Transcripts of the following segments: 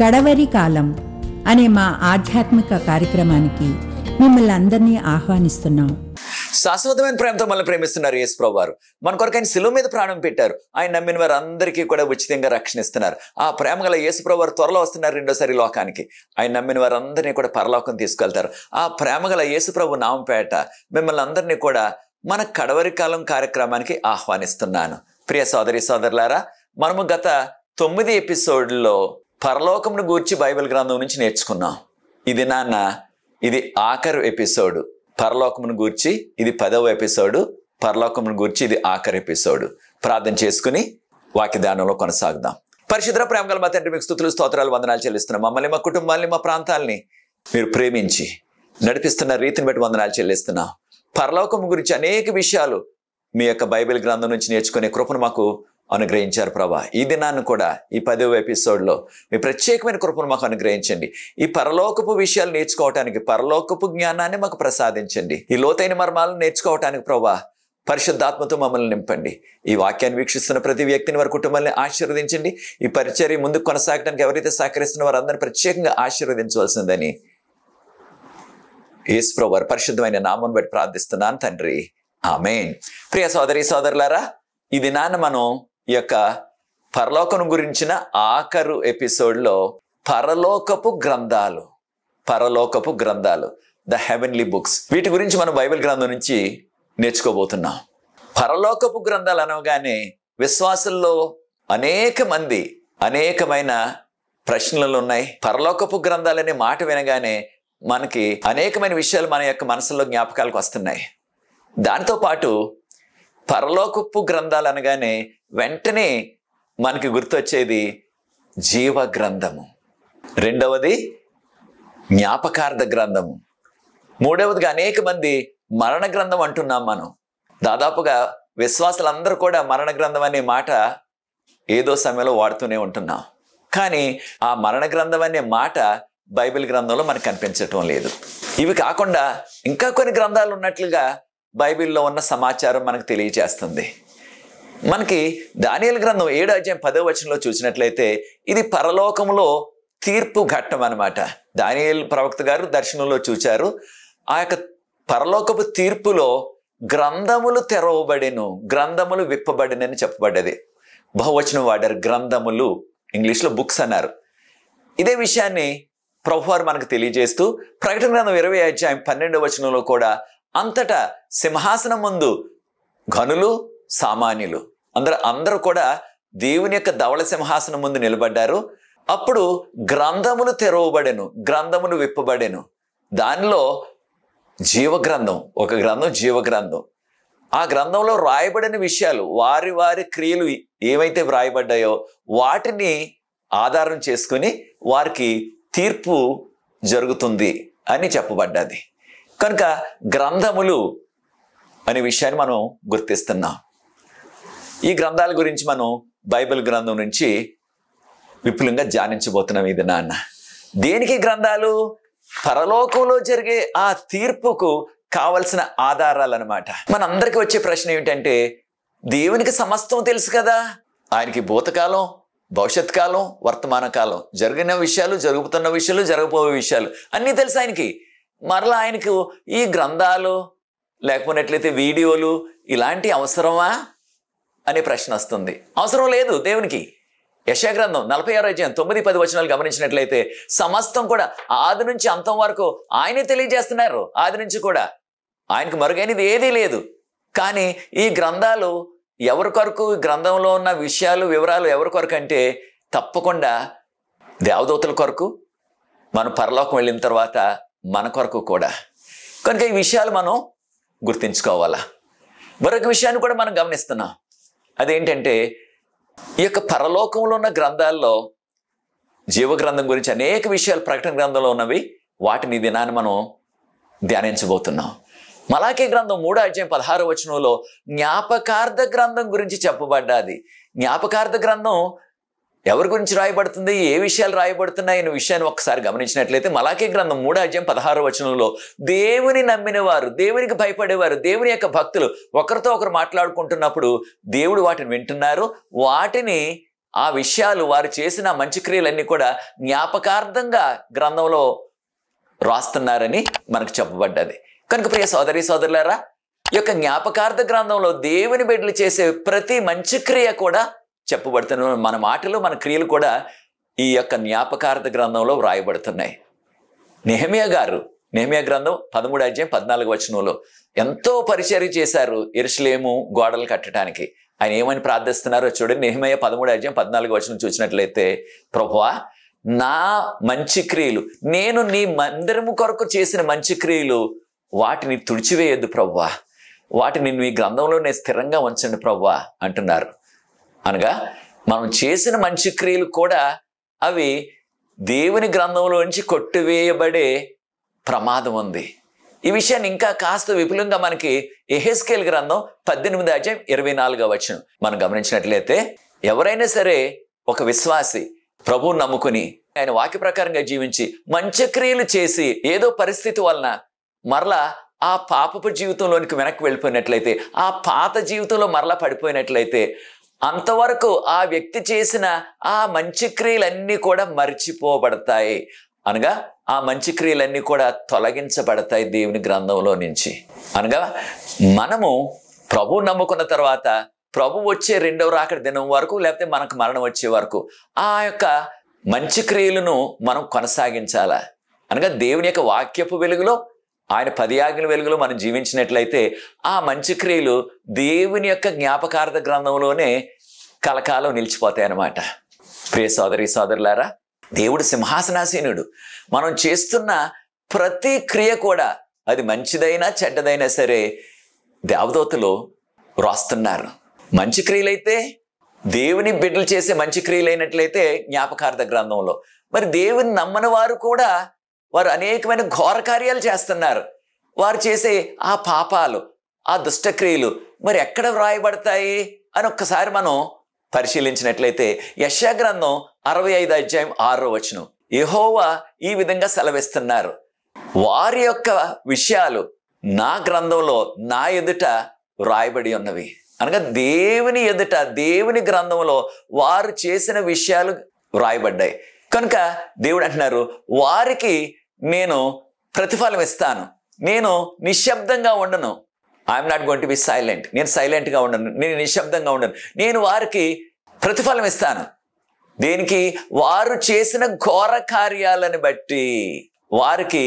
కడవరి కాలం అనే మా ఆధ్యాత్మిక కార్యక్రమానికి మిమ్మల్ని అందరినీ ఆహ్వానిస్తున్నాం శాశ్వతమైన ప్రేమతో మనల్ని ప్రేమిస్తున్నారు యేసు ప్రభు వారు మన కొరకు ఆయన శిలువు మీద ప్రాణం పెట్టారు ఆయన నమ్మిన వారు అందరికీ కూడా ఉచితంగా రక్షణిస్తున్నారు ఆ ప్రేమ గల యేసు ప్రభు వారు త్వరలో వస్తున్నారు రెండోసారి లోకానికి ఆయన నమ్మిన వారందరినీ కూడా పరలోకం తీసుకెళ్తారు ఆ ప్రేమ గల యేసు ప్రభు నామంపేట మిమ్మల్ని అందరినీ కూడా మన కడవరి కాలం కార్యక్రమానికి ఆహ్వానిస్తున్నాను ప్రియ సోదరి సోదరులారా మనము గత తొమ్మిది ఎపిసోడ్లో పరలోకమును గూర్చి బైబిల్ గ్రంథం నుంచి నేర్చుకున్నాం ఇది నాన్న ఇది ఆఖరు ఎపిసోడ్ పరలోకమును గూర్చి ఇది పదవ ఎపిసోడు పరలోకమును గూర్చి ఇది ఆఖరి ఎపిసోడు ప్రార్థన చేసుకుని వాకిదానంలో కొనసాగుదాం పరిశుద్ర ప్రేమ గల మా తండ్రి మీకు స్థుతులు స్తోత్రాలు వందనాలు చెల్లిస్తున్నాం మమ్మల్ని మా కుటుంబాన్ని మా ప్రాంతాల్ని మీరు ప్రేమించి నడిపిస్తున్న రీతిని బట్టి వందనాలు చెల్లిస్తున్నాం పరలోకం గురించి అనేక విషయాలు మీ యొక్క బైబిల్ గ్రంథం నుంచి నేర్చుకునే కృపను మాకు అనుగ్రహించారు ప్రభా ఈ దినాన్ని కూడా ఈ పదవ ఎపిసోడ్లో మీ ప్రత్యేకమైన కృపను మాకు అనుగ్రహించండి ఈ పరలోకపు విషయాలు నేర్చుకోవటానికి పరలోకపు జ్ఞానాన్ని మాకు ప్రసాదించండి ఈ లోతైన మర్మాలను నేర్చుకోవటానికి ప్రభా పరిశుద్ధాత్మతో మమ్మల్ని నింపండి ఈ వాక్యాన్ని వీక్షిస్తున్న ప్రతి వ్యక్తిని వారి కుటుంబాన్ని ఆశీర్వదించండి ఈ పరిచర్య ముందుకు కొనసాగడానికి ఎవరైతే సహకరిస్తున్న వారందరినీ ప్రత్యేకంగా ఆశీర్వదించవలసిందని ఈశ్వరు పరిశుద్ధమైన నామం బట్టి ప్రార్థిస్తున్నాను తండ్రి ఆమె ప్రియ సోదరి సోదరులారా ఇది నాన్న మనం ఈ యొక్క పరలోకం గురించిన ఆఖరు ఎపిసోడ్లో పరలోకపు గ్రంథాలు పరలోకపు గ్రంథాలు ద హెవెన్లీ బుక్స్ వీటి గురించి మనం బైబిల్ గ్రంథం నుంచి నేర్చుకోబోతున్నాం పరలోకపు గ్రంథాలు అనగానే విశ్వాసుల్లో అనేక మంది అనేకమైన ప్రశ్నలు ఉన్నాయి పరలోకపు గ్రంథాలనే మాట వినగానే మనకి అనేకమైన విషయాలు మన యొక్క మనసులో జ్ఞాపకాలకు వస్తున్నాయి దాంతోపాటు పరలోకప్పు గ్రంథాలు అనగానే వెంటనే మనకి గుర్తొచ్చేది జీవ గ్రంథము రెండవది జ్ఞాపకార్థ గ్రంథము మూడవదిగా అనేక మంది మరణ గ్రంథం అంటున్నాం మనం దాదాపుగా విశ్వాసులందరూ కూడా మరణ గ్రంథం అనే మాట ఏదో సమయంలో వాడుతూనే ఉంటున్నాం కానీ ఆ మరణ గ్రంథం అనే మాట బైబిల్ గ్రంథంలో మనకు కనిపించటం లేదు ఇవి కాకుండా ఇంకా కొన్ని గ్రంథాలు ఉన్నట్లుగా బైబిల్లో ఉన్న సమాచారం మనకు తెలియజేస్తుంది మనకి దానియల్ గ్రంథం ఏడు అధ్యాయం పదో వచనంలో చూసినట్లయితే ఇది పరలోకంలో తీర్పు ఘట్టం అనమాట దానియల్ ప్రవక్త గారు దర్శనంలో చూచారు ఆ యొక్క పరలోకపు తీర్పులో గ్రంథములు తెరవబడిను గ్రంథములు విప్పబడినని చెప్పబడ్డది బహువచనం వాడారు గ్రంథములు ఇంగ్లీష్లో బుక్స్ అన్నారు ఇదే విషయాన్ని ప్రభువారు మనకు తెలియజేస్తూ ప్రకటన గ్రంథం ఇరవై అధ్యాయం పన్నెండవ వచనంలో కూడా అంతటా సింహాసనం ముందు ఘనులు సామాన్యులు అందరు అందరూ కూడా దేవుని యొక్క ధవళ సింహాసనం ముందు నిలబడ్డారు అప్పుడు గ్రంథములు తెరవబడెను గ్రంథములు విప్పబడెను దానిలో జీవగ్రంథం ఒక గ్రంథం జీవగ్రంథం ఆ గ్రంథంలో రాయబడిన విషయాలు వారి వారి క్రియలు ఏవైతే వ్రాయబడ్డాయో వాటిని ఆధారం చేసుకుని వారికి తీర్పు జరుగుతుంది అని చెప్పబడ్డది కనుక గ్రంథములు అనే విషయాన్ని మనం గుర్తిస్తున్నాం ఈ గ్రంథాల గురించి మనం బైబిల్ గ్రంథం నుంచి విపులంగా ధ్యానించబోతున్నాం ఇది నాన్న దేనికి గ్రంథాలు పరలోకంలో జరిగే ఆ తీర్పుకు కావలసిన ఆధారాలు అనమాట మనందరికీ వచ్చే ప్రశ్న ఏమిటంటే దేవునికి సమస్తం తెలుసు కదా ఆయనకి భూతకాలం భవిష్యత్ కాలం వర్తమాన కాలం జరిగిన విషయాలు జరుగుతున్న విషయాలు జరగబోయే విషయాలు అన్నీ తెలుసు ఆయనకి మరలా ఆయనకు ఈ గ్రంథాలు లేకపోయినట్లయితే వీడియోలు ఇలాంటి అవసరమా అనే ప్రశ్న వస్తుంది అవసరం లేదు దేవునికి యశాగ్రంథం నలభై ఆరు అధ్యాయం తొమ్మిది పది వచనాలు గమనించినట్లయితే సమస్తం కూడా ఆది నుంచి అంతం వరకు ఆయనే తెలియజేస్తున్నారు ఆది నుంచి కూడా ఆయనకు మరుగైనది ఏదీ లేదు కానీ ఈ గ్రంథాలు ఎవరి కొరకు గ్రంథంలో ఉన్న విషయాలు వివరాలు ఎవరి కొరకు అంటే తప్పకుండా దేవదూతల కొరకు మనం పరలోకం వెళ్ళిన తర్వాత మన కొరకు కూడా కనుక ఈ విషయాలు మనం గుర్తించుకోవాలా మరొక విషయాన్ని కూడా మనం గమనిస్తున్నాం అదేంటంటే ఈ యొక్క పరలోకంలో ఉన్న గ్రంథాల్లో జీవగ్రంథం గురించి అనేక విషయాలు ప్రకటన గ్రంథంలో ఉన్నవి వాటిని దినాన్ని మనం ధ్యానించబోతున్నాం మలాఖీ గ్రంథం మూడో అధ్యాయం పదహారు వచనంలో జ్ఞాపకార్థ గ్రంథం గురించి చెప్పబడ్డాది జ్ఞాపకార్థ గ్రంథం ఎవరి గురించి రాయబడుతుంది ఏ విషయాలు రాయబడుతున్నాయి అనే విషయాన్ని ఒకసారి గమనించినట్లయితే మలాఖీ గ్రంథం మూడో అధ్యాయం పదహారు వచనంలో దేవుని నమ్మిన వారు దేవునికి భయపడేవారు దేవుని యొక్క భక్తులు ఒకరితో ఒకరు మాట్లాడుకుంటున్నప్పుడు దేవుడు వాటిని వింటున్నారు వాటిని ఆ విషయాలు వారు చేసిన మంచి క్రియలన్నీ కూడా జ్ఞాపకార్థంగా గ్రంథంలో రాస్తున్నారని మనకు చెప్పబడ్డది కనుక ప్రియ సోదరి సోదరులారా యొక్క జ్ఞాపకార్థ గ్రంథంలో దేవుని బిడ్డలు చేసే ప్రతి మంచి క్రియ కూడా చెప్పబడుతున్న మన మాటలు మన క్రియలు కూడా ఈ యొక్క జ్ఞాపకార్థ గ్రంథంలో వ్రాయబడుతున్నాయి నెహమియా గారు నెహమియా గ్రంథం పదమూడు అధ్యాయం పద్నాలుగు వచనంలో ఎంతో పరిచర్య చేశారు ఎరుసలేము గోడలు కట్టడానికి ఆయన ఏమని ప్రార్థిస్తున్నారో చూడండి నెహమయ్య పదమూడు అధ్యాయం పద్నాలుగు వచనం చూసినట్లయితే ప్రభువా నా మంచి క్రియలు నేను నీ మందిరము కొరకు చేసిన మంచి క్రియలు వాటిని తుడిచివేయద్దు ప్రవ్వా వాటిని మీ గ్రంథంలోనే స్థిరంగా ఉంచండి ప్రవ్వా అంటున్నారు అనగా మనం చేసిన మంచి క్రియలు కూడా అవి దేవుని గ్రంథంలోంచి కొట్టివేయబడే ప్రమాదం ఉంది ఈ విషయాన్ని ఇంకా కాస్త విపులంగా మనకి ఎహెస్కేల్ గ్రంథం పద్దెనిమిది అధ్యాయం ఇరవై నాలుగో వచ్చిన మనం గమనించినట్లయితే ఎవరైనా సరే ఒక విశ్వాసి ప్రభువు నమ్ముకుని ఆయన వాక్య ప్రకారంగా జీవించి మంచి క్రియలు చేసి ఏదో పరిస్థితి వలన మరలా ఆ పాపపు జీవితంలోనికి వెనక్కి వెళ్ళిపోయినట్లయితే ఆ పాత జీవితంలో మరలా పడిపోయినట్లయితే అంతవరకు ఆ వ్యక్తి చేసిన ఆ మంచి క్రియలన్నీ కూడా మర్చిపోబడతాయి అనగా ఆ మంచి క్రియలన్నీ కూడా తొలగించబడతాయి దేవుని గ్రంథంలో నుంచి అనగా మనము ప్రభు నమ్ముకున్న తర్వాత ప్రభు వచ్చే రెండవ రాకడ దినం వరకు లేకపోతే మనకు మరణం వచ్చే వరకు ఆ యొక్క మంచి క్రియలను మనం కొనసాగించాలా అనగా దేవుని యొక్క వాక్యపు వెలుగులో ఆయన పది వెలుగులో మనం జీవించినట్లయితే ఆ మంచి క్రియలు దేవుని యొక్క జ్ఞాపకార్థ గ్రంథంలోనే కలకాలం నిలిచిపోతాయి అన్నమాట ప్రియ సోదరి సోదరులారా దేవుడు సింహాసనాసీనుడు మనం చేస్తున్న ప్రతి క్రియ కూడా అది మంచిదైనా చెడ్డదైనా సరే దేవదూతలు వ్రాస్తున్నారు మంచి క్రియలైతే దేవుని బిడ్డలు చేసే మంచి క్రియలైనట్లయితే జ్ఞాపకార్థ గ్రంథంలో మరి దేవుని నమ్మని వారు కూడా వారు అనేకమైన ఘోర కార్యాలు చేస్తున్నారు వారు చేసే ఆ పాపాలు ఆ దుష్టక్రియలు మరి ఎక్కడ వ్రాయబడతాయి అని ఒక్కసారి మనం పరిశీలించినట్లయితే యశాగ్రంథం అరవై ఐదు అధ్యాయం ఆరో వచనం యహోవా ఈ విధంగా సెలవిస్తున్నారు వారి యొక్క విషయాలు నా గ్రంథంలో నా ఎదుట వ్రాయబడి ఉన్నవి అనగా దేవుని ఎదుట దేవుని గ్రంథంలో వారు చేసిన విషయాలు వ్రాయబడ్డాయి కనుక దేవుడు అంటున్నారు వారికి నేను ప్రతిఫలం ఇస్తాను నేను నిశ్శబ్దంగా ఉండను I'm not going to be silent నేను సైలెంట్గా ఉండను నేను నిశ్శబ్దంగా ఉండను నేను వారికి ప్రతిఫలం ఇస్తాను దీనికి వారు చేసిన ఘోర కార్యాలను బట్టి వారికి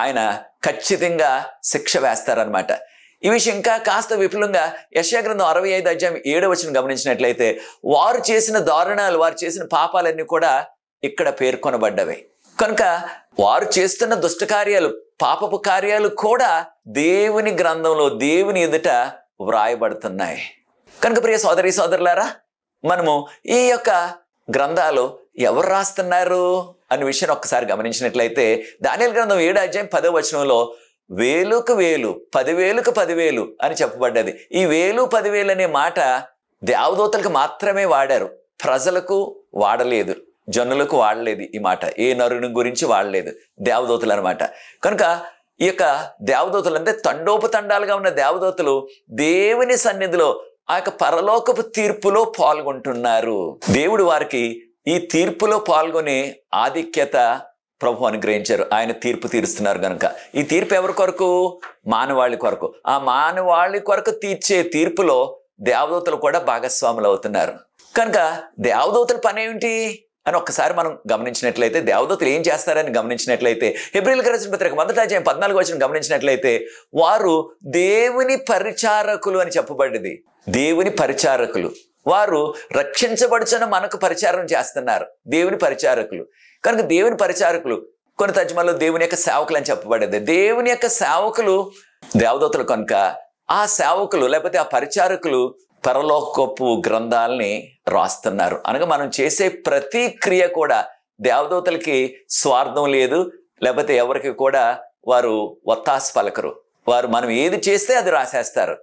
ఆయన ఖచ్చితంగా శిక్ష వేస్తారనమాట ఈ విషయం ఇంకా కాస్త విపులంగా యశాగ్రంథం అరవై ఐదు అధ్యాయం ఏడవ వచ్చిన గమనించినట్లయితే వారు చేసిన దారుణాలు వారు చేసిన పాపాలన్నీ కూడా ఇక్కడ పేర్కొనబడ్డవి కనుక వారు చేస్తున్న దుష్ట కార్యాలు పాపపు కార్యాలు కూడా దేవుని గ్రంథంలో దేవుని ఎదుట వ్రాయబడుతున్నాయి కనుక ప్రియ సోదరి సోదరులారా మనము ఈ యొక్క గ్రంథాలు ఎవరు రాస్తున్నారు అనే విషయాన్ని ఒక్కసారి గమనించినట్లయితే దానియల గ్రంథం ఏడు అధ్యాయం పదో వచనంలో వేలుకు వేలు పదివేలుకు పదివేలు అని చెప్పబడ్డది ఈ వేలు పదివేలు అనే మాట దేవదూతలకు మాత్రమే వాడారు ప్రజలకు వాడలేదు జనులకు వాడలేదు ఈ మాట ఏ నరుని గురించి వాడలేదు దేవదూతలు అనమాట కనుక ఈ యొక్క దేవదూతలు అంటే తండోపతండాలుగా ఉన్న దేవదూతలు దేవుని సన్నిధిలో ఆ యొక్క పరలోకపు తీర్పులో పాల్గొంటున్నారు దేవుడు వారికి ఈ తీర్పులో పాల్గొనే ఆధిక్యత ప్రభు అనుగ్రహించారు ఆయన తీర్పు తీరుస్తున్నారు కనుక ఈ తీర్పు ఎవరి కొరకు మానవాళి కొరకు ఆ మానవాళి కొరకు తీర్చే తీర్పులో దేవదూతలు కూడా భాగస్వాములు అవుతున్నారు కనుక దేవదూతల పని ఏమిటి అని ఒక్కసారి మనం గమనించినట్లయితే దేవదూతలు ఏం చేస్తారని గమనించినట్లయితే హెబ్రిల్ రాసిన పత్రిక మొదటి అధ్యాయం పద్నాలుగు వచ్చిన గమనించినట్లయితే వారు దేవుని పరిచారకులు అని చెప్పబడింది దేవుని పరిచారకులు వారు రక్షించబడుచున్న మనకు పరిచారం చేస్తున్నారు దేవుని పరిచారకులు కనుక దేవుని పరిచారకులు కొన్ని తర్జుమాల్లో దేవుని యొక్క సేవకులు అని చెప్పబడింది దేవుని యొక్క సేవకులు దేవదూతలు కనుక ఆ సేవకులు లేకపోతే ఆ పరిచారకులు పరలోకపు గ్రంథాలని రాస్తున్నారు అనగా మనం చేసే ప్రతి క్రియ కూడా దేవదూతలకి స్వార్థం లేదు లేకపోతే ఎవరికి కూడా వారు ఒత్తాస పలకరు వారు మనం ఏది చేస్తే అది రాసేస్తారు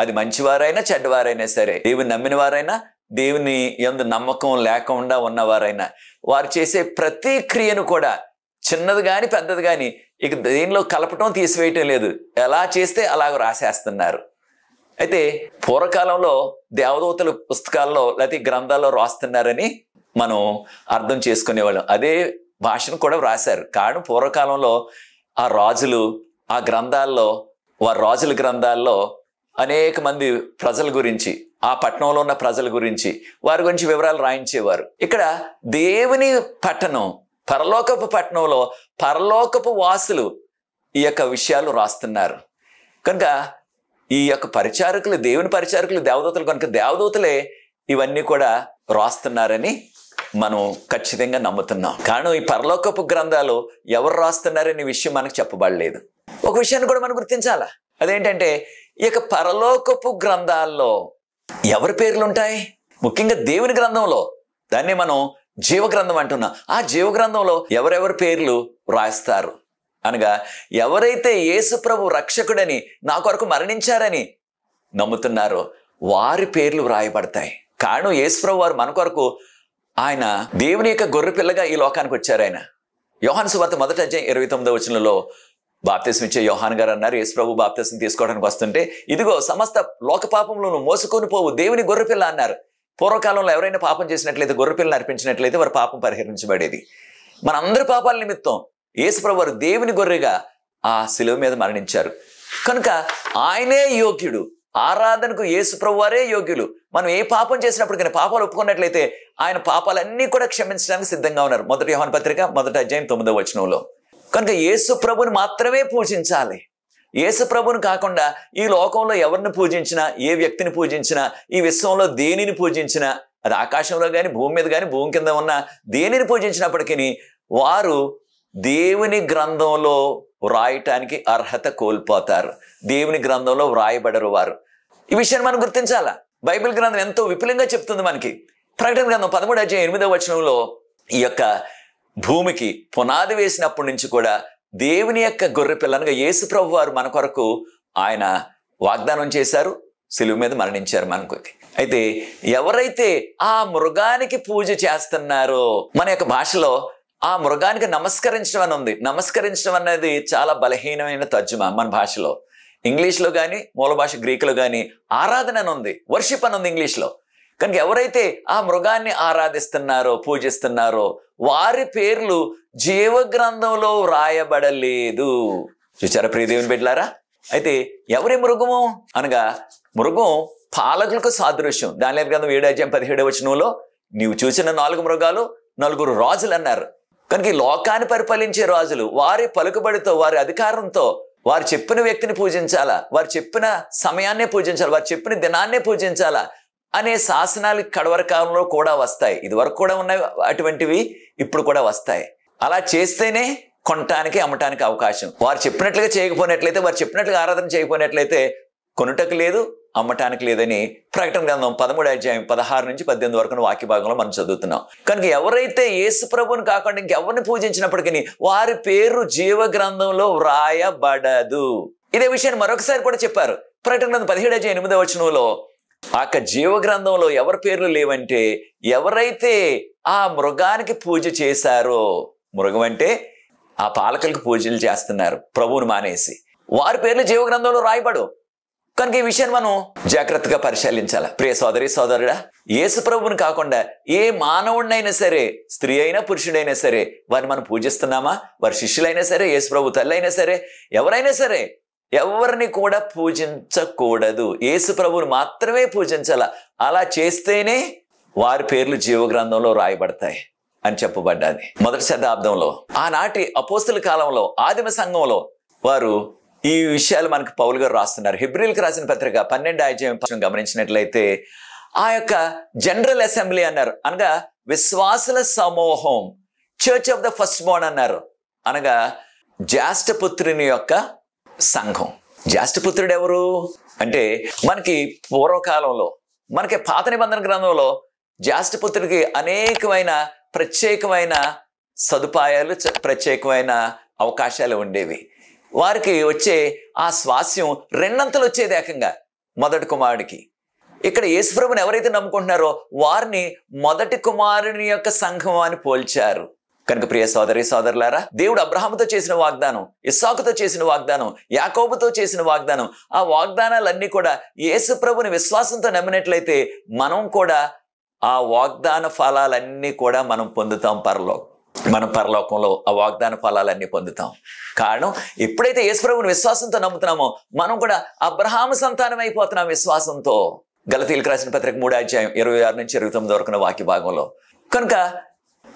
అది మంచివారైనా చెడ్డవారైనా సరే దేవుని నమ్మిన వారైనా దేవుని ఎందు నమ్మకం లేకుండా ఉన్నవారైనా వారు చేసే ప్రతి క్రియను కూడా చిన్నది కానీ పెద్దది కానీ ఇక దేనిలో కలపటం తీసివేయటం లేదు ఎలా చేస్తే అలాగ రాసేస్తున్నారు అయితే పూర్వకాలంలో దేవదూతల పుస్తకాల్లో లేకపోతే గ్రంథాల్లో రాస్తున్నారని మనం అర్థం చేసుకునేవాళ్ళం అదే భాషను కూడా వ్రాసారు కారణం పూర్వకాలంలో ఆ రాజులు ఆ గ్రంథాల్లో వారి రాజుల గ్రంథాల్లో అనేక మంది ప్రజల గురించి ఆ పట్టణంలో ఉన్న ప్రజల గురించి వారి గురించి వివరాలు రాయించేవారు ఇక్కడ దేవుని పట్టణం పరలోకపు పట్టణంలో పరలోకపు వాసులు ఈ యొక్క విషయాలు రాస్తున్నారు కనుక ఈ యొక్క పరిచారకులు దేవుని పరిచారకులు దేవదూతలు కనుక దేవదూతలే ఇవన్నీ కూడా రాస్తున్నారని మనం ఖచ్చితంగా నమ్ముతున్నాం కారణం ఈ పరలోకపు గ్రంథాలు ఎవరు రాస్తున్నారనే విషయం మనకు చెప్పబడలేదు ఒక విషయాన్ని కూడా మనం గుర్తించాలా అదేంటంటే ఇక పరలోకపు గ్రంథాల్లో ఎవరి పేర్లు ఉంటాయి ముఖ్యంగా దేవుని గ్రంథంలో దాన్ని మనం జీవగ్రంథం అంటున్నాం ఆ జీవగ్రంథంలో ఎవరెవరి పేర్లు రాస్తారు అనగా ఎవరైతే యేసుప్రభు రక్షకుడని నా కొరకు మరణించారని నమ్ముతున్నారో వారి పేర్లు వ్రాయబడతాయి కారణం యేసుప్రభు వారు మన కొరకు ఆయన దేవుని యొక్క గొర్రెపిల్లగా ఈ లోకానికి వచ్చారు ఆయన యోహాన్ సువార్త మొదట అధ్యాయం ఇరవై తొమ్మిదో వచనంలో బాప్తీసం ఇచ్చే యోహాన్ గారు అన్నారు యేసుప్రభు బాప్తీసం తీసుకోవడానికి వస్తుంటే ఇదిగో సమస్త లోక పాపంలోనూ మోసుకొని పోవు దేవుని గొర్రెపిల్ల అన్నారు పూర్వకాలంలో ఎవరైనా పాపం చేసినట్లయితే గొర్రెపిల్లని అర్పించినట్లయితే వారి పాపం పరిహరించబడేది మన అందరి పాపాల నిమిత్తం యేసుప్రభు దేవుని గొర్రెగా ఆ శిలువ మీద మరణించారు కనుక ఆయనే యోగ్యుడు ఆరాధనకు వారే యోగ్యులు మనం ఏ పాపం చేసినప్పుడు కానీ పాపాలు ఒప్పుకున్నట్లయితే ఆయన పాపాలన్నీ కూడా క్షమించడానికి సిద్ధంగా ఉన్నారు మొదటి యోహన్ పత్రిక మొదటి అధ్యాయం తొమ్మిదో వచనంలో కనుక యేసు ప్రభుని మాత్రమే పూజించాలి యేసు ప్రభుని కాకుండా ఈ లోకంలో ఎవరిని పూజించినా ఏ వ్యక్తిని పూజించినా ఈ విశ్వంలో దేనిని పూజించినా అది ఆకాశంలో కానీ భూమి మీద కానీ భూమి కింద ఉన్న దేనిని పూజించినప్పటికీ వారు దేవుని గ్రంథంలో వ్రాయటానికి అర్హత కోల్పోతారు దేవుని గ్రంథంలో వ్రాయబడరు వారు ఈ విషయాన్ని మనం గుర్తించాలా బైబిల్ గ్రంథం ఎంతో విపులంగా చెప్తుంది మనకి ప్రకటన గ్రంథం పదమూడు అధ్యాయం ఎనిమిదవ వచనంలో ఈ యొక్క భూమికి పునాది వేసినప్పటి నుంచి కూడా దేవుని యొక్క గొర్రె పిల్లనగా యేసు ప్రభు వారు మన కొరకు ఆయన వాగ్దానం చేశారు సిలువు మీద మరణించారు మనకు అయితే ఎవరైతే ఆ మృగానికి పూజ చేస్తున్నారో మన యొక్క భాషలో ఆ మృగానికి నమస్కరించడం అని ఉంది నమస్కరించడం అనేది చాలా బలహీనమైన తర్జుమ మన భాషలో ఇంగ్లీష్లో కానీ మూల భాష గ్రీకులో కానీ ఆరాధన అని ఉంది వర్షిప్ అని ఉంది ఇంగ్లీష్లో కనుక ఎవరైతే ఆ మృగాన్ని ఆరాధిస్తున్నారో పూజిస్తున్నారో వారి పేర్లు జీవగ్రంథంలో వ్రాయబడలేదు చూచారా ప్రియదేవిని బిడ్డలారా అయితే ఎవరి మృగము అనగా మృగం పాలకులకు సాదృశ్యం దాని గ్రంథం ఏడు అధ్యాయం పదిహేడు వచనంలో నీవు చూసిన నాలుగు మృగాలు నలుగురు రాజులు అన్నారు కనుక ఈ లోకాన్ని పరిపాలించే రాజులు వారి పలుకుబడితో వారి అధికారంతో వారు చెప్పిన వ్యక్తిని పూజించాలా వారు చెప్పిన సమయాన్ని పూజించాలి వారు చెప్పిన దినాన్నే పూజించాలా అనే శాసనాలు కడవర కాలంలో కూడా వస్తాయి ఇదివరకు కూడా ఉన్నాయి అటువంటివి ఇప్పుడు కూడా వస్తాయి అలా చేస్తేనే కొనటానికి అమ్మటానికి అవకాశం వారు చెప్పినట్లుగా చేయకపోయినట్లయితే వారు చెప్పినట్లుగా ఆరాధన చేయకపోయినట్లయితే కొనుటకు లేదు అమ్మటానికి లేదని ప్రకటన గ్రంథం పదమూడు అధ్యాయం పదహారు నుంచి పద్దెనిమిది వరకు వాక్య భాగంలో మనం చదువుతున్నాం కనుక ఎవరైతే యేసు ప్రభుని కాకుండా ఇంకెవరిని పూజించినప్పటికీ వారి పేరు జీవ గ్రంథంలో వ్రాయబడదు ఇదే విషయాన్ని మరొకసారి కూడా చెప్పారు ప్రకటన గ్రంథం పదిహేడు అధ్యాయం ఎనిమిదవ వచనంలో ఆ జీవ గ్రంథంలో ఎవరి పేర్లు లేవంటే ఎవరైతే ఆ మృగానికి పూజ చేశారో మృగం అంటే ఆ పాలకులకు పూజలు చేస్తున్నారు ప్రభువును మానేసి వారి పేర్లు జీవగ్రంథంలో రాయబడు కనుక ఈ విషయాన్ని మనం జాగ్రత్తగా పరిశీలించాలి ప్రియ సోదరి సోదరుడా యేసుప్రభుని కాకుండా ఏ మానవుడినైనా సరే స్త్రీ అయినా పురుషుడైనా సరే వారిని మనం పూజిస్తున్నామా వారి శిష్యులైనా సరే యేసుప్రభు తల్లి అయినా సరే ఎవరైనా సరే ఎవరిని కూడా పూజించకూడదు యేసుప్రభుని మాత్రమే పూజించాల అలా చేస్తేనే వారి పేర్లు జీవగ్రంథంలో రాయబడతాయి అని చెప్పబడ్డాది మొదటి శతాబ్దంలో ఆనాటి అపోస్తుల కాలంలో ఆదిమ సంఘంలో వారు ఈ విషయాలు మనకు పౌలు గారు రాస్తున్నారు హిబ్రిల్కి రాసిన పత్రిక పన్నెండు అధ్యాయం గమనించినట్లయితే ఆ యొక్క జనరల్ అసెంబ్లీ అన్నారు అనగా విశ్వాసుల సమూహం church of the first born అన్నారు అనగా జాష్టపుత్రుని యొక్క సంఘం జాష్టపుత్రుడు ఎవరు అంటే మనకి పూర్వకాలంలో మనకి పాత నిబంధన గ్రంథంలో జాష్టపుత్రుడికి అనేకమైన ప్రత్యేకమైన సదుపాయాలు ప్రత్యేకమైన అవకాశాలు ఉండేవి వారికి వచ్చే ఆ స్వాస్యం రెండంతలు వచ్చేది ఏకంగా మొదటి కుమారుడికి ఇక్కడ యేసుప్రభుని ఎవరైతే నమ్ముకుంటున్నారో వారిని మొదటి కుమారుని యొక్క సంఘం అని పోల్చారు కనుక ప్రియ సోదరి సోదరులారా దేవుడు అబ్రహాముతో చేసిన వాగ్దానం ఇస్సాకుతో చేసిన వాగ్దానం యాకోబుతో చేసిన వాగ్దానం ఆ వాగ్దానాలన్నీ కూడా యేసు ప్రభుని విశ్వాసంతో నమ్మినట్లయితే మనం కూడా ఆ వాగ్దాన ఫలాలన్నీ కూడా మనం పొందుతాం పరలో మనం పరలోకంలో ఆ వాగ్దాన ఫలాలన్నీ పొందుతాం కారణం ఎప్పుడైతే యేసుప్రభుని విశ్వాసంతో నమ్ముతున్నామో మనం కూడా అబ్రహాము సంతానం అయిపోతున్నాం విశ్వాసంతో గలతీలకు రాసిన పత్రిక మూడు అధ్యాయం ఇరవై ఆరు నుంచి ఇరవై తొమ్మిది వరకున్న వాక్య భాగంలో కనుక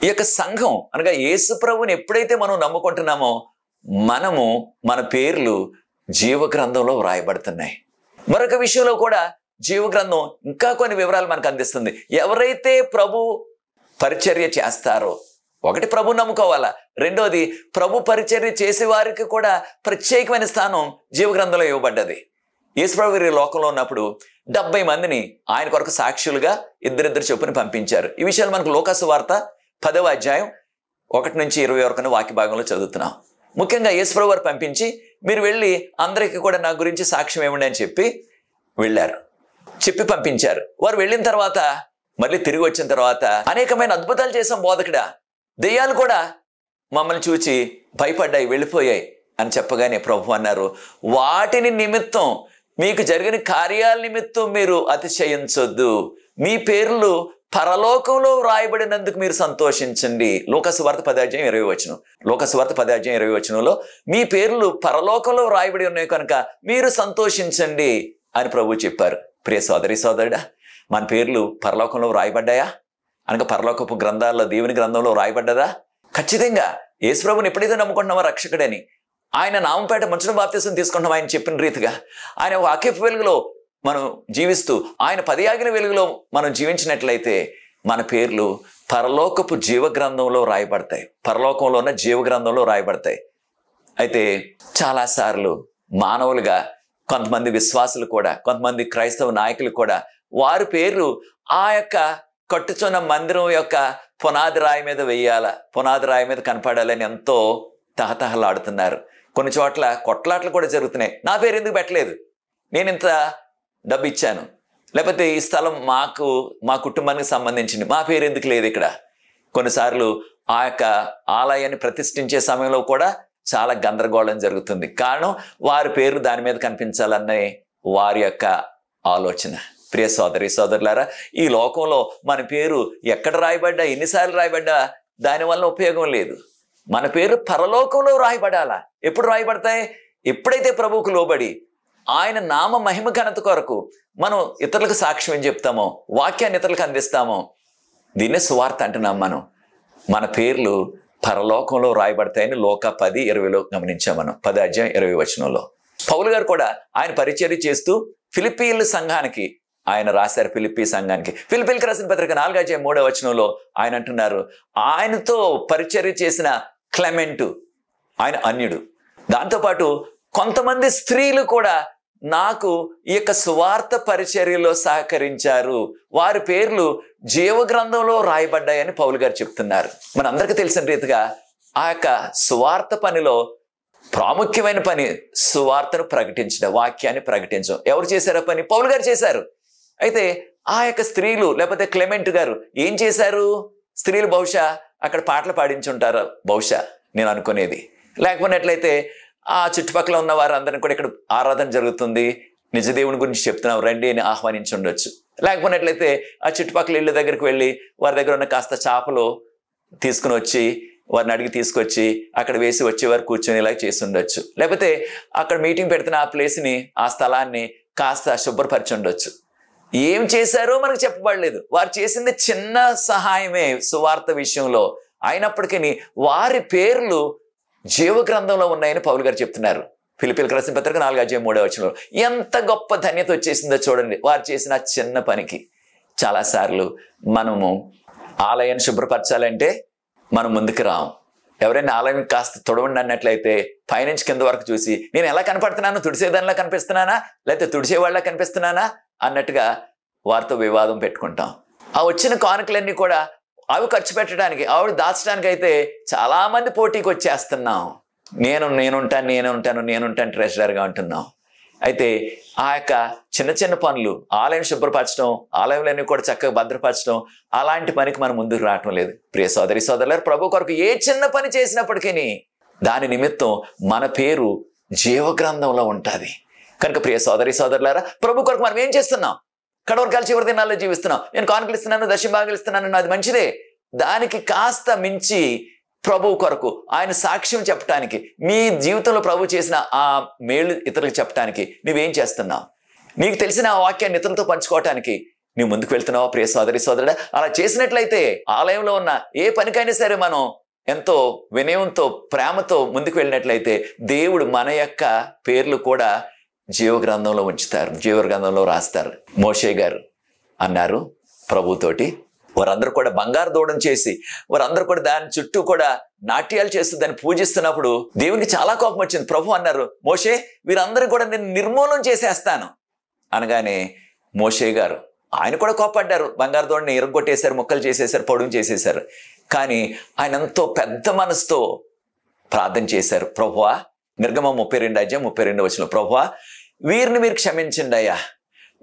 ఈ యొక్క సంఘం అనగా యేసుప్రభుని ఎప్పుడైతే మనం నమ్ముకుంటున్నామో మనము మన పేర్లు జీవగ్రంథంలో వ్రాయబడుతున్నాయి మరొక విషయంలో కూడా జీవగ్రంథం ఇంకా కొన్ని వివరాలు మనకు అందిస్తుంది ఎవరైతే ప్రభు పరిచర్య చేస్తారో ఒకటి ప్రభు నమ్ముకోవాలా రెండోది ప్రభు పరిచర్య చేసే వారికి కూడా ప్రత్యేకమైన స్థానం జీవగ్రంథంలో ఇవ్వబడ్డది యేసుప్రభు ఈ లోకంలో ఉన్నప్పుడు డెబ్బై మందిని ఆయన కొరకు సాక్షులుగా ఇద్దరిద్దరు చెప్పుని పంపించారు ఈ విషయాలు మనకు లోకాసు వార్త పదవ అధ్యాయం ఒకటి నుంచి ఇరవై వరకు వాక్య భాగంలో చదువుతున్నాం ముఖ్యంగా యేసుప్రభు వారు పంపించి మీరు వెళ్ళి అందరికీ కూడా నా గురించి సాక్ష్యం ఏమిటి అని చెప్పి వెళ్ళారు చెప్పి పంపించారు వారు వెళ్ళిన తర్వాత మళ్ళీ తిరిగి వచ్చిన తర్వాత అనేకమైన అద్భుతాలు చేసాం బోధకుడా దెయ్యాలు కూడా మమ్మల్ని చూచి భయపడ్డాయి వెళ్ళిపోయాయి అని చెప్పగానే ప్రభు అన్నారు వాటిని నిమిత్తం మీకు జరిగిన కార్యాల నిమిత్తం మీరు అతిశయించొద్దు మీ పేర్లు పరలోకంలో వ్రాయబడినందుకు మీరు సంతోషించండి లోకస్వార్థ పదాధ్యాయం ఇరవై వచనం లోకస్వార్థ పదాధ్యాయం ఇరవై వచనంలో మీ పేర్లు పరలోకంలో వ్రాయబడి ఉన్నాయి కనుక మీరు సంతోషించండి అని ప్రభు చెప్పారు ప్రియ సోదరి సోదరుడా మన పేర్లు పరలోకంలో వ్రాయబడ్డాయా అనక పరలోకపు గ్రంథాల్లో దేవుని గ్రంథంలో రాయబడ్డదా ఖచ్చితంగా యేసుప్రభుని ఎప్పుడైతే నమ్ముకుంటున్నామో రక్షకుడని ఆయన నామపేట మనుషుల బాప్తీసం తీసుకుంటున్నాం ఆయన చెప్పిన రీతిగా ఆయన వాక్యపు వెలుగులో మనం జీవిస్తూ ఆయన పది ఆగిన వెలుగులో మనం జీవించినట్లయితే మన పేర్లు పరలోకపు జీవ గ్రంథంలో రాయబడతాయి పరలోకంలో ఉన్న జీవ గ్రంథంలో రాయబడతాయి అయితే చాలాసార్లు మానవులుగా కొంతమంది విశ్వాసులు కూడా కొంతమంది క్రైస్తవ నాయకులు కూడా వారి పేర్లు ఆ యొక్క కట్టుచున్న మందిరం యొక్క పునాది రాయి మీద వెయ్యాల పునాది రాయి మీద కనపడాలని ఎంతో తహతహలాడుతున్నారు కొన్ని చోట్ల కొట్లాట్లు కూడా జరుగుతున్నాయి నా పేరు ఎందుకు పెట్టలేదు నేను ఇంత డబ్బు ఇచ్చాను లేకపోతే ఈ స్థలం మాకు మా కుటుంబానికి సంబంధించింది మా పేరు ఎందుకు లేదు ఇక్కడ కొన్నిసార్లు ఆ యొక్క ఆలయాన్ని ప్రతిష్ఠించే సమయంలో కూడా చాలా గందరగోళం జరుగుతుంది కారణం వారి పేరు దాని మీద కనిపించాలనే వారి యొక్క ఆలోచన ప్రియ సోదరి సోదరులారా ఈ లోకంలో మన పేరు ఎక్కడ రాయబడ్డా ఎన్నిసార్లు రాయబడ్డా దానివల్ల ఉపయోగం లేదు మన పేరు పరలోకంలో రాయబడాలా ఎప్పుడు రాయబడతాయి ఎప్పుడైతే ప్రభువుకు లోబడి ఆయన నామ మహిమ ఘనత కొరకు మనం ఇతరులకు సాక్ష్యం చెప్తామో వాక్యాన్ని ఇతరులకు అందిస్తామో దీన్నే సువార్త అంటున్నాం మనం మన పేర్లు పరలోకంలో రాయబడతాయని లోక పది ఇరవైలో గమనించాం మనం పది అధ్యాయం ఇరవై వచనంలో పౌలు గారు కూడా ఆయన పరిచర్య చేస్తూ ఫిలిపీన్ల సంఘానికి ఆయన రాశారు ఫిలిప్పీ సంఘానికి ఫిలిపీలకు రాసిన పత్రిక నాలుగాజే మూడో వచనంలో ఆయన అంటున్నారు ఆయనతో పరిచర్య చేసిన క్లెమెంటు ఆయన అన్యుడు దాంతోపాటు కొంతమంది స్త్రీలు కూడా నాకు ఈ యొక్క సువార్త పరిచర్యలో సహకరించారు వారి పేర్లు జీవగ్రంథంలో రాయబడ్డాయని పౌలు గారు చెప్తున్నారు మన అందరికీ తెలిసిన రీతిగా ఆ యొక్క సువార్త పనిలో ప్రాముఖ్యమైన పని సువార్తను ప్రకటించడం వాక్యాన్ని ప్రకటించడం ఎవరు చేశారు పని పౌలు గారు చేశారు అయితే ఆ యొక్క స్త్రీలు లేకపోతే క్లెమెంట్ గారు ఏం చేశారు స్త్రీలు బహుశా అక్కడ పాటలు పాడించుంటారు బహుశా నేను అనుకునేది లేకపోయినట్లయితే ఆ చుట్టుపక్కల ఉన్న వారందరినీ కూడా ఇక్కడ ఆరాధన జరుగుతుంది నిజదేవుని గురించి చెప్తున్నాం రండి అని ఆహ్వానించి ఉండొచ్చు లేకపోయినట్లయితే ఆ చుట్టుపక్కల ఇళ్ళ దగ్గరికి వెళ్ళి వారి దగ్గర ఉన్న కాస్త చేపలు తీసుకుని వచ్చి వారిని అడిగి తీసుకొచ్చి అక్కడ వేసి వచ్చేవారు కూర్చొని ఇలా చేసి ఉండొచ్చు లేకపోతే అక్కడ మీటింగ్ పెడుతున్న ఆ ప్లేస్ని ఆ స్థలాన్ని కాస్త శుభ్రపరిచి ఉండొచ్చు ఏం చేశారో మనకు చెప్పబడలేదు వారు చేసింది చిన్న సహాయమే సువార్త విషయంలో అయినప్పటికీ వారి పేర్లు గ్రంథంలో ఉన్నాయని పౌలు గారు చెప్తున్నారు పిలిపిలకు రాసిన పత్రిక నాలుగు అధ్యాయం మూడో వచ్చిన ఎంత గొప్ప ధన్యత వచ్చేసిందో చూడండి వారు చేసిన చిన్న పనికి చాలాసార్లు మనము ఆలయాన్ని శుభ్రపరచాలంటే మనం ముందుకు రాము ఎవరైనా ఆలయం కాస్త తుడవండి అన్నట్లయితే పైనుంచి కింద వరకు చూసి నేను ఎలా కనపడుతున్నాను తుడిసేదానిలా కనిపిస్తున్నానా లేకపోతే తుడిసేవాళ్ళ కనిపిస్తున్నానా అన్నట్టుగా వారితో వివాదం పెట్టుకుంటాం ఆ వచ్చిన కానుకలన్నీ కూడా అవి ఖర్చు పెట్టడానికి ఆవిడ దాచడానికి అయితే చాలామంది పోటీకి వచ్చేస్తున్నాం నేను నేనుంటాను నేనుంటాను నేనుంటాను ట్రెషరర్గా ఉంటున్నాం అయితే ఆ యొక్క చిన్న చిన్న పనులు ఆలయం శుభ్రపరచడం ఆలయంలోనే కూడా చక్కగా భద్రపరచడం అలాంటి పనికి మనం ముందుకు రావటం లేదు ప్రియ సోదరి సోదరులు ప్రభు కొరకు ఏ చిన్న పని చేసినప్పటికీ దాని నిమిత్తం మన పేరు జీవగ్రంథంలో ఉంటుంది కనుక ప్రియ సోదరి సోదరులారా ప్రభు కొరకు మనం ఏం చేస్తున్నాం కడవరకాల చివరి దినాల్లో జీవిస్తున్నాం నేను కానుకలు ఇస్తున్నాను దశభాగాలు ఇస్తున్నాను అది మంచిదే దానికి కాస్త మించి ప్రభు కొరకు ఆయన సాక్ష్యం చెప్పటానికి మీ జీవితంలో ప్రభు చేసిన ఆ మేలు ఇతరులకు చెప్పటానికి నువ్వేం చేస్తున్నావు నీకు తెలిసిన ఆ వాక్యాన్ని ఇతరులతో పంచుకోవటానికి నువ్వు ముందుకు వెళ్తున్నావా ప్రియ సోదరి సోదరుడ అలా చేసినట్లయితే ఆలయంలో ఉన్న ఏ పనికైనా సరే మనం ఎంతో వినయంతో ప్రేమతో ముందుకు వెళ్ళినట్లయితే దేవుడు మన యొక్క పేర్లు కూడా జీవ గ్రంథంలో ఉంచుతారు జీవ గ్రంథంలో రాస్తారు మోషే గారు అన్నారు ప్రభుతోటి వారందరూ కూడా బంగారు దూడం చేసి వారందరూ కూడా దాని చుట్టూ కూడా నాట్యాలు చేస్తూ దాన్ని పూజిస్తున్నప్పుడు దేవునికి చాలా కోపం వచ్చింది ప్రభు అన్నారు మోషే వీరందరూ కూడా నేను నిర్మూలనం చేసేస్తాను అనగానే మోషే గారు ఆయన కూడా కోపడ్డారు బంగారు దూడని ఎరగొట్టేశారు ముక్కలు చేసేశారు పొడుగు చేసేశారు కానీ ఆయన ఎంతో పెద్ద మనసుతో ప్రార్థన చేశారు ప్రభువా నిర్గమ ముప్పై రెండు అధ్యాయం ముప్పై రెండు వచ్చిన ప్రభువా వీరిని మీరు క్షమించండి అయ్యా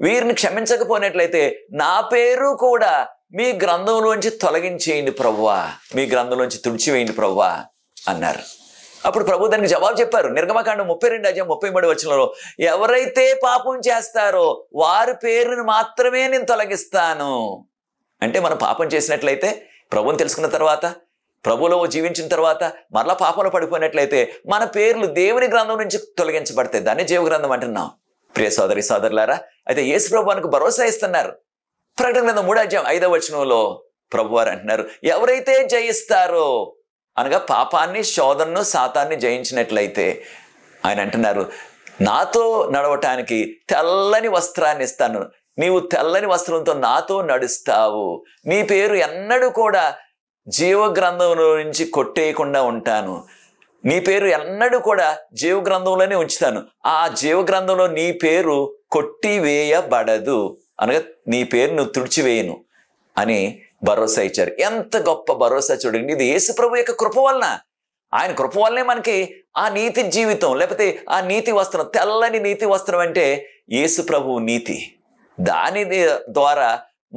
వీరిని క్షమించకపోయినట్లయితే నా పేరు కూడా మీ గ్రంథంలోంచి తొలగించేయండి ప్రవ్వా మీ గ్రంథంలోంచి తుడిచివేయండి ప్రవ్వా అన్నారు అప్పుడు ప్రభు దానికి జవాబు చెప్పారు నిర్గమకాండం ముప్పై రెండు అజయం ముప్పై మూడు వచనంలో ఎవరైతే పాపం చేస్తారో వారి పేరును మాత్రమే నేను తొలగిస్తాను అంటే మనం పాపం చేసినట్లయితే ప్రభుని తెలుసుకున్న తర్వాత ప్రభులో జీవించిన తర్వాత మరలా పాపంలో పడిపోయినట్లయితే మన పేర్లు దేవుని గ్రంథం నుంచి తొలగించబడతాయి దాన్ని గ్రంథం అంటున్నాం ప్రియ సోదరి సోదరులారా అయితే యేసు ప్రభువానికి భరోసా ఇస్తున్నారు ప్రకటన గ్రంథం మూడో అధ్యాయం ఐదవ వచనంలో ప్రభువారు అంటున్నారు ఎవరైతే జయిస్తారో అనగా పాపాన్ని శోధనను శాతాన్ని జయించినట్లయితే ఆయన అంటున్నారు నాతో నడవటానికి తెల్లని వస్త్రాన్ని ఇస్తాను నీవు తెల్లని వస్త్రంతో నాతో నడుస్తావు నీ పేరు ఎన్నడూ కూడా జీవ గ్రంథంలో నుంచి కొట్టేయకుండా ఉంటాను నీ పేరు ఎన్నడూ కూడా జీవ గ్రంథంలోనే ఉంచుతాను ఆ జీవ గ్రంథంలో నీ పేరు కొట్టివేయబడదు అనగా నీ పేరును తుడిచివేయను అని భరోసా ఇచ్చారు ఎంత గొప్ప భరోసా చూడండి ఇది ప్రభు యొక్క కృప వలన ఆయన కృప వల్లనే మనకి ఆ నీతి జీవితం లేకపోతే ఆ నీతి వస్త్రం తెల్లని నీతి వస్త్రం అంటే ప్రభు నీతి దాని ద్వారా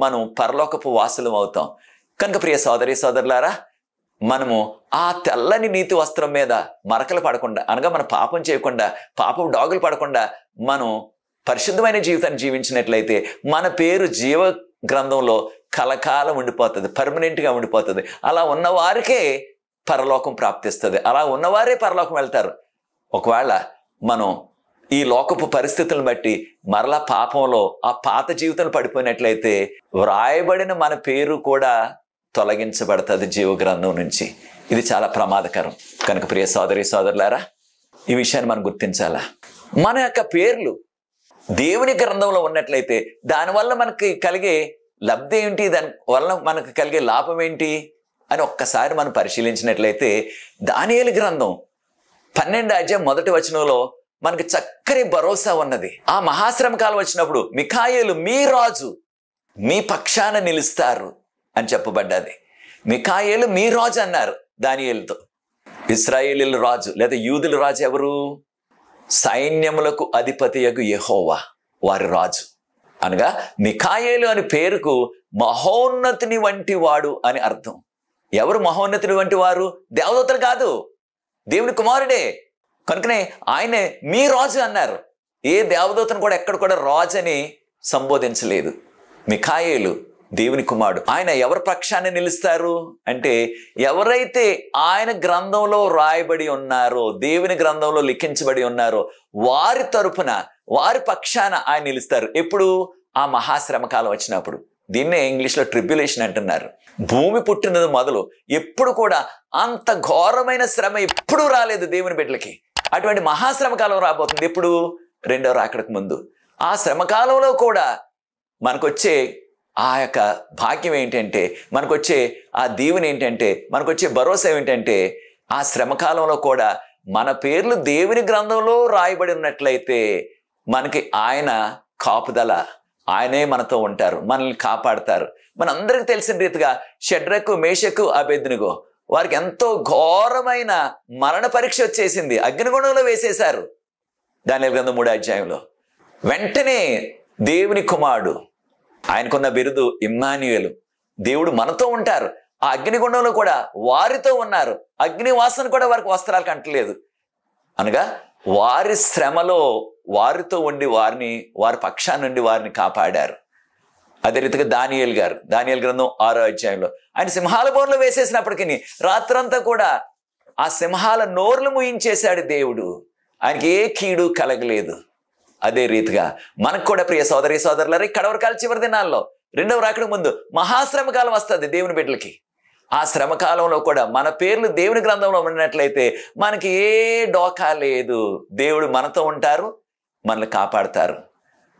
మనం పరలోకపు వాసులం అవుతాం కనుక ప్రియ సోదరి సోదరులారా మనము ఆ తెల్లని నీతి వస్త్రం మీద మరకలు పడకుండా అనగా మన పాపం చేయకుండా పాపం డాగులు పడకుండా మనం పరిశుద్ధమైన జీవితాన్ని జీవించినట్లయితే మన పేరు జీవ గ్రంథంలో కలకాలం ఉండిపోతుంది పర్మనెంట్గా ఉండిపోతుంది అలా ఉన్నవారికే పరలోకం ప్రాప్తిస్తుంది అలా ఉన్నవారే పరలోకం వెళ్తారు ఒకవేళ మనం ఈ లోకపు పరిస్థితులను బట్టి మరలా పాపంలో ఆ పాత జీవితంలో పడిపోయినట్లయితే వ్రాయబడిన మన పేరు కూడా తొలగించబడుతుంది జీవగ్రంథం నుంచి ఇది చాలా ప్రమాదకరం కనుక ప్రియ సోదరి సోదరులారా ఈ విషయాన్ని మనం గుర్తించాలా మన యొక్క పేర్లు దేవుని గ్రంథంలో ఉన్నట్లయితే దానివల్ల మనకి కలిగే లబ్ధి ఏంటి దాని వల్ల మనకు కలిగే లాభం ఏంటి అని ఒక్కసారి మనం పరిశీలించినట్లయితే దానియేలు గ్రంథం పన్నెండు అధ్యాయం మొదటి వచనంలో మనకు చక్కని భరోసా ఉన్నది ఆ మహాశ్రమకాలం వచ్చినప్పుడు మిఖాయేలు మీ రాజు మీ పక్షాన నిలుస్తారు అని చెప్పబడ్డది మికాయలు మీ రాజు అన్నారు దానియలతో ఇస్రాయేలీల రాజు లేదా యూదుల రాజు ఎవరు సైన్యములకు అధిపతియగు యహోవా వారి రాజు అనగా మికాయేలు అని పేరుకు మహోన్నతిని వంటి వాడు అని అర్థం ఎవరు మహోన్నతుని వంటి వారు దేవదూతలు కాదు దేవుని కుమారుడే కనుకనే ఆయనే మీ రాజు అన్నారు ఏ దేవదూతను కూడా ఎక్కడ కూడా రాజు అని సంబోధించలేదు మిఖాయేలు దేవుని కుమారుడు ఆయన ఎవరి పక్షాన్ని నిలుస్తారు అంటే ఎవరైతే ఆయన గ్రంథంలో రాయబడి ఉన్నారో దేవుని గ్రంథంలో లిఖించబడి ఉన్నారో వారి తరపున వారి పక్షాన ఆయన నిలుస్తారు ఎప్పుడు ఆ మహాశ్రమకాలం వచ్చినప్పుడు దీన్నే ఇంగ్లీష్లో ట్రిబ్యులేషన్ అంటున్నారు భూమి పుట్టినది మొదలు ఎప్పుడు కూడా అంత ఘోరమైన శ్రమ ఎప్పుడూ రాలేదు దేవుని బిడ్డలకి అటువంటి మహాశ్రమకాలం రాబోతుంది ఎప్పుడు రెండవ రాకడకు ముందు ఆ శ్రమకాలంలో కూడా మనకొచ్చే ఆ యొక్క భాగ్యం ఏంటంటే మనకొచ్చే ఆ దేవుని ఏంటంటే మనకొచ్చే భరోసా ఏమిటంటే ఆ శ్రమకాలంలో కూడా మన పేర్లు దేవుని గ్రంథంలో రాయబడి ఉన్నట్లయితే మనకి ఆయన కాపుదల ఆయనే మనతో ఉంటారు మనల్ని కాపాడతారు మనందరికీ తెలిసిన రీతిగా షడ్రకు మేషకు అభ్యర్థునిగో వారికి ఎంతో ఘోరమైన మరణ పరీక్ష వచ్చేసింది అగ్నిగుణంలో వేసేశారు దాని గ్రంథం మూడు అధ్యాయంలో వెంటనే దేవుని కుమారుడు ఆయనకున్న బిరుదు ఇమ్మాన్యుయలు దేవుడు మనతో ఉంటారు ఆ అగ్నిగుండంలో కూడా వారితో ఉన్నారు అగ్ని వాసన కూడా వారికి వస్త్రాలు కంటలేదు అనగా వారి శ్రమలో వారితో ఉండి వారిని వారి పక్షాన్ని నుండి వారిని కాపాడారు అదే రీతిగా దానియల్ గారు దానియల్ గ్రంథం ఆరో అధ్యాయంలో ఆయన సింహాల బోర్లు వేసేసినప్పటికీ రాత్రంతా కూడా ఆ సింహాల నోర్లు ముయించేశాడు దేవుడు ఆయనకి ఏ కీడు కలగలేదు అదే రీతిగా మనకు కూడా ప్రియ సోదరి సోదరులారు ఇక్కడ వరకాల చివరి దినాల్లో రెండవ రాకడం ముందు మహాశ్రమకాలం వస్తుంది దేవుని బిడ్డలకి ఆ శ్రమకాలంలో కూడా మన పేర్లు దేవుని గ్రంథంలో ఉన్నట్లయితే మనకి ఏ డోకా లేదు దేవుడు మనతో ఉంటారు మనల్ని కాపాడుతారు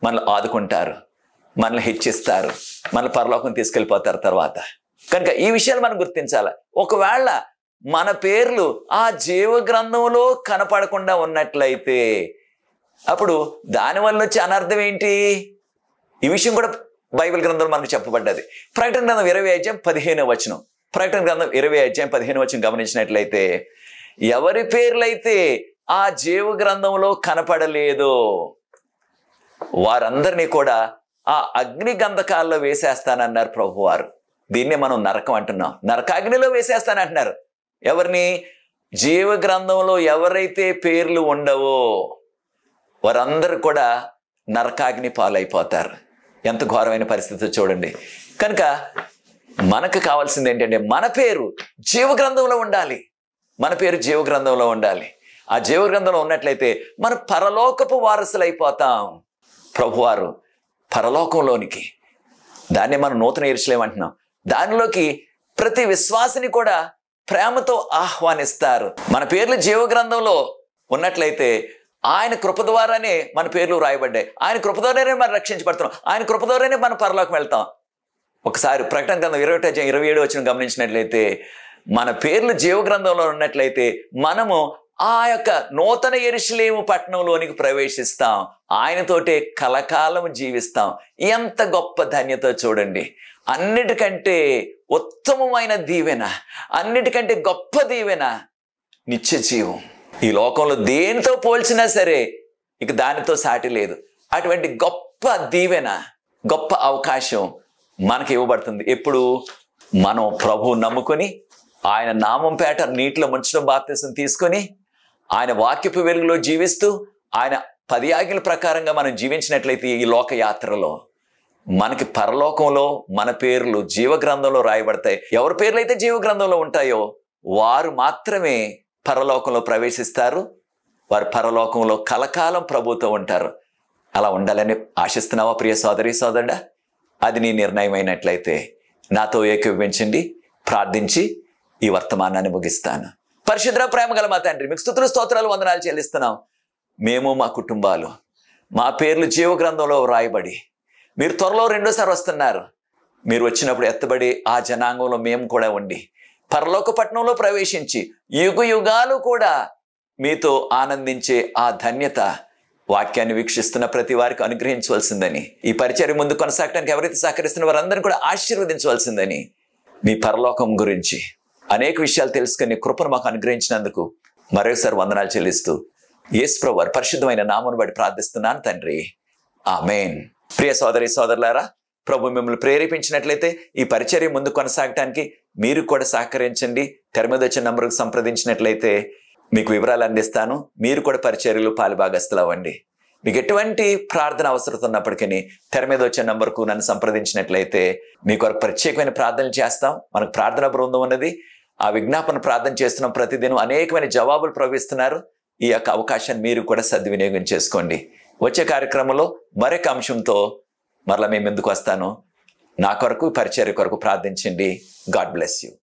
మనల్ని ఆదుకుంటారు మనల్ని హెచ్చిస్తారు మన పరలోకం తీసుకెళ్ళిపోతారు తర్వాత కనుక ఈ విషయాలు మనం గుర్తించాలి ఒకవేళ మన పేర్లు ఆ జీవ గ్రంథంలో కనపడకుండా ఉన్నట్లయితే అప్పుడు దానివల్ల వచ్చే అనర్థం ఏంటి ఈ విషయం కూడా బైబిల్ గ్రంథం మనకు చెప్పబడ్డది ప్రకటన గ్రంథం ఇరవై అధ్యాయం పదిహేను వచనం ప్రకటన గ్రంథం ఇరవై అధ్యాయం పదిహేను వచనం గమనించినట్లయితే ఎవరి పేర్లైతే ఆ జీవ గ్రంథంలో కనపడలేదో వారందరినీ కూడా ఆ అగ్ని గంధకాల్లో వేసేస్తానన్నారు ప్రభువారు దీన్నే మనం నరకం అంటున్నాం నరకాగ్నిలో వేసేస్తానంటున్నారు ఎవరిని జీవ గ్రంథంలో ఎవరైతే పేర్లు ఉండవో వారందరూ కూడా నరకాగ్ని పాలైపోతారు ఎంత ఘోరమైన పరిస్థితి చూడండి కనుక మనకు కావాల్సింది ఏంటంటే మన పేరు జీవగ్రంథంలో ఉండాలి మన పేరు జీవగ్రంథంలో ఉండాలి ఆ జీవగ్రంథంలో ఉన్నట్లయితే మనం పరలోకపు వారసులైపోతాం ప్రభువారు పరలోకంలోనికి దాన్ని మనం నూతన ఏర్చలేమంటున్నాం దానిలోకి ప్రతి విశ్వాసిని కూడా ప్రేమతో ఆహ్వానిస్తారు మన పేర్లు జీవగ్రంథంలో ఉన్నట్లయితే ఆయన కృప ద్వారానే మన పేర్లు రాయబడ్డాయి ఆయన కృప ద్వారానే మనం రక్షించబడుతున్నాం ఆయన కృప ద్వారానే మనం పరలోకి వెళ్తాం ఒకసారి ప్రకటన గ్రంథం ఇరవై ఒకటి ఇరవై ఏడు వచ్చిన గమనించినట్లయితే మన పేర్లు జీవగ్రంథంలో ఉన్నట్లయితే మనము ఆ యొక్క నూతన ఎరుసలేము పట్టణంలోనికి ప్రవేశిస్తాం ఆయనతోటే కలకాలం జీవిస్తాం ఎంత గొప్ప ధన్యత చూడండి అన్నిటికంటే ఉత్తమమైన దీవెన అన్నిటికంటే గొప్ప దీవెన నిత్య జీవం ఈ లోకంలో దేనితో పోల్చినా సరే ఇక దానితో సాటి లేదు అటువంటి గొప్ప దీవెన గొప్ప అవకాశం మనకి ఇవ్వబడుతుంది ఎప్పుడు మనం ప్రభు నమ్ముకొని ఆయన నామం పేట నీటిలో ముంచడం బాప్తీసం తీసుకొని ఆయన వాక్యపు వెలుగులో జీవిస్తూ ఆయన పది ఆగిల ప్రకారంగా మనం జీవించినట్లయితే ఈ లోక యాత్రలో మనకి పరలోకంలో మన పేర్లు జీవగ్రంథంలో రాయబడతాయి ఎవరి పేర్లు అయితే జీవగ్రంథంలో ఉంటాయో వారు మాత్రమే పరలోకంలో ప్రవేశిస్తారు వారు పరలోకంలో కలకాలం ప్రభుత్వం ఉంటారు అలా ఉండాలని ఆశిస్తున్నావా ప్రియ సోదరి సోదరుడా అది నీ నిర్ణయం అయినట్లయితే నాతో ఏకీభవించండి ప్రార్థించి ఈ వర్తమానాన్ని ముగిస్తాను పరిశుద్ర ప్రేమ గల మా తండ్రి మీకు స్థుతులు స్తోత్రాలు వందనాలు చెల్లిస్తున్నాం మేము మా కుటుంబాలు మా పేర్లు జీవ గ్రంథంలో వ్రాయబడి మీరు త్వరలో రెండోసారి వస్తున్నారు మీరు వచ్చినప్పుడు ఎత్తబడి ఆ జనాంగంలో మేము కూడా ఉండి పరలోక పట్టణంలో ప్రవేశించి యుగ యుగాలు కూడా మీతో ఆనందించే ఆ ధన్యత వాక్యాన్ని వీక్షిస్తున్న ప్రతి వారికి అనుగ్రహించవలసిందని ఈ పరిచయం ముందు కొనసాగడానికి ఎవరైతే సహకరిస్తున్న వారందరినీ కూడా ఆశీర్వదించవలసిందని మీ పరలోకం గురించి అనేక విషయాలు తెలుసుకుని కృపను మాకు అనుగ్రహించినందుకు మరోసారి వందనాలు చెల్లిస్తూ యేసుప్రవారు పరిశుద్ధమైన నామను బట్టి ప్రార్థిస్తున్నాను తండ్రి ఆ మెయిన్ ప్రియ సోదరి సోదరులారా ప్రభు మిమ్మల్ని ప్రేరేపించినట్లయితే ఈ పరిచర్య ముందు కొనసాగటానికి మీరు కూడా సహకరించండి తెర మీద సంప్రదించినట్లయితే మీకు వివరాలు అందిస్తాను మీరు కూడా పరిచర్యలు పాలుభాగస్తులు అవ్వండి మీకు ఎటువంటి ప్రార్థన అవసరం ఉన్నప్పటికీ తెర మీద వచ్చే నంబర్కు నన్ను సంప్రదించినట్లయితే మీకు ఒక ప్రత్యేకమైన ప్రార్థనలు చేస్తాం మనకు ప్రార్థన బృందం ఉన్నది ఆ విజ్ఞాపన ప్రార్థన చేస్తున్నాం ప్రతిదినం అనేకమైన జవాబులు ప్రవహిస్తున్నారు ఈ యొక్క అవకాశాన్ని మీరు కూడా సద్వినియోగం చేసుకోండి వచ్చే కార్యక్రమంలో మరొక అంశంతో మరలా మేము ఎందుకు వస్తాను నా కొరకు పరిచర్య కొరకు ప్రార్థించండి గాడ్ బ్లెస్ యూ